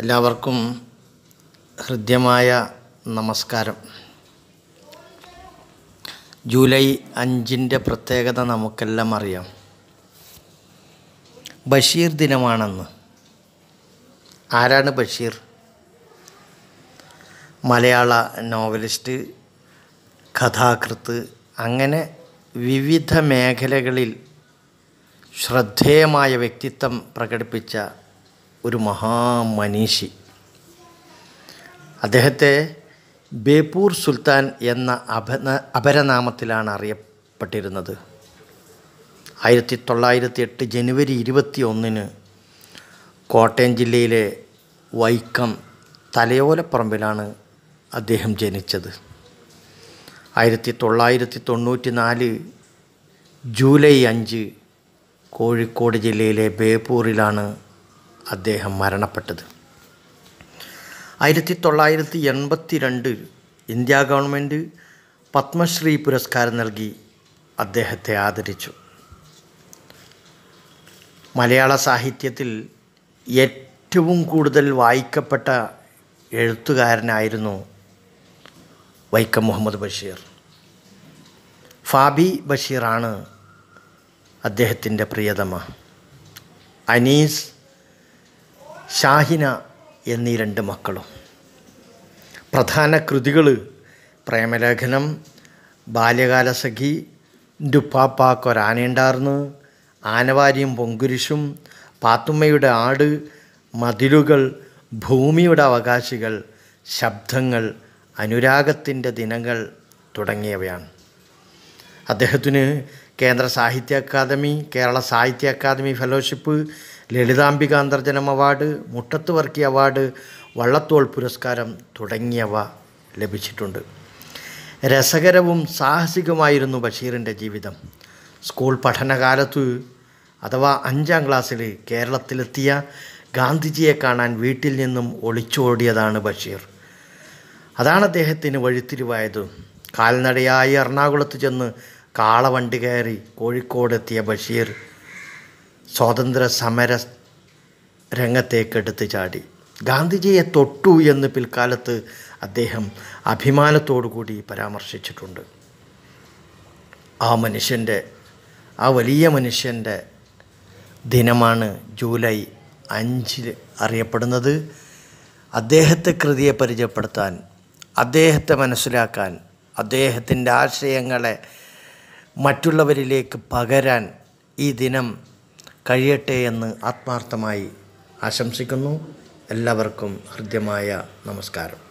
എല്ലാവർക്കും ഹൃദ്യമായ നമസ്കാരം ജൂലൈ അഞ്ചിൻ്റെ പ്രത്യേകത നമുക്കെല്ലാം അറിയാം ബഷീർ ദിനമാണെന്ന് ആരാണ് ബഷീർ മലയാള നോവലിസ്റ്റ് കഥാകൃത്ത് അങ്ങനെ വിവിധ മേഖലകളിൽ ശ്രദ്ധേയമായ വ്യക്തിത്വം പ്രകടിപ്പിച്ച ഒരു മഹാമനീഷി അദ്ദേഹത്തെ ബേപ്പൂർ സുൽത്താൻ എന്ന അപന അപരനാമത്തിലാണ് അറിയപ്പെട്ടിരുന്നത് ആയിരത്തി തൊള്ളായിരത്തി എട്ട് ജനുവരി ഇരുപത്തി ഒന്നിന് കോട്ടയം ജില്ലയിലെ വൈക്കം തലയോലപ്പറമ്പിലാണ് അദ്ദേഹം ജനിച്ചത് ആയിരത്തി തൊള്ളായിരത്തി തൊണ്ണൂറ്റി നാല് ജൂലൈ അഞ്ച് കോഴിക്കോട് ജില്ലയിലെ ബേപ്പൂരിലാണ് അദ്ദേഹം മരണപ്പെട്ടത് ആയിരത്തി തൊള്ളായിരത്തി എൺപത്തി രണ്ട് ഇന്ത്യ ഗവൺമെൻറ് പത്മശ്രീ പുരസ്കാരം നൽകി അദ്ദേഹത്തെ ആദരിച്ചു മലയാള സാഹിത്യത്തിൽ ഏറ്റവും കൂടുതൽ വായിക്കപ്പെട്ട എഴുത്തുകാരനായിരുന്നു വൈക്കം മുഹമ്മദ് ബഷീർ ഫാബി ബഷീറാണ് അദ്ദേഹത്തിൻ്റെ പ്രിയതമ അനീസ് ഷാഹിന എന്നീ രണ്ട് മക്കളും പ്രധാന കൃതികൾ പ്രേമലേഖനം ബാല്യകാലസഖി ദുപ്പാപ്പാക്കൊരാനയുണ്ടാർന്ന് ആനവാരിയും പൊങ്കുരിശും പാത്തുമ്മയുടെ ആട് മതിലുകൾ ഭൂമിയുടെ അവകാശികൾ ശബ്ദങ്ങൾ അനുരാഗത്തിൻ്റെ ദിനങ്ങൾ തുടങ്ങിയവയാണ് അദ്ദേഹത്തിന് കേന്ദ്ര സാഹിത്യ Akademi Kerala Sahitya Akademi fellowship Lalithambika Antharjanam award Muttathu Varkey award Vallathol പുരസ്കാരം തുടങ്ങിയവ ലഭിച്ചിട്ടുണ്ട് രസകരവും സാഹസികമായിരുന്നു ബഷീറിൻ്റെ ജീവിതം സ്കൂൾ പഠനകാലത്ത് അഥവാ അഞ്ചാം ക്ലാസ്സിൽ കേരളത്തിലെത്തിയ ഗാന്ധിജിയെ കാണാൻ വീട്ടിൽ നിന്നും ഒളിച്ചോടിയതാണ് ബഷീർ അതാണ് അദ്ദേഹത്തിന് വഴിത്തിരിവായത് കാൽനടയായി എറണാകുളത്ത് ചെന്ന് കാളവണ്ടി കയറി കോഴിക്കോടെത്തിയ ബഷീർ സ്വാതന്ത്ര്യ സമര രംഗത്തേക്ക് എടുത്തു ചാടി ഗാന്ധിജിയെ തൊട്ടു എന്ന് പിൽക്കാലത്ത് അദ്ദേഹം അഭിമാനത്തോടു കൂടി പരാമർശിച്ചിട്ടുണ്ട് ആ മനുഷ്യൻ്റെ ആ വലിയ മനുഷ്യൻ്റെ ദിനമാണ് ജൂലൈ അഞ്ചിൽ അറിയപ്പെടുന്നത് അദ്ദേഹത്തെ കൃതിയെ പരിചയപ്പെടുത്താൻ അദ്ദേഹത്തെ മനസ്സിലാക്കാൻ അദ്ദേഹത്തിൻ്റെ ആശയങ്ങളെ മറ്റുള്ളവരിലേക്ക് പകരാൻ ഈ ദിനം കഴിയട്ടെ എന്ന് ആത്മാർത്ഥമായി ആശംസിക്കുന്നു എല്ലാവർക്കും ഹൃദ്യമായ നമസ്കാരം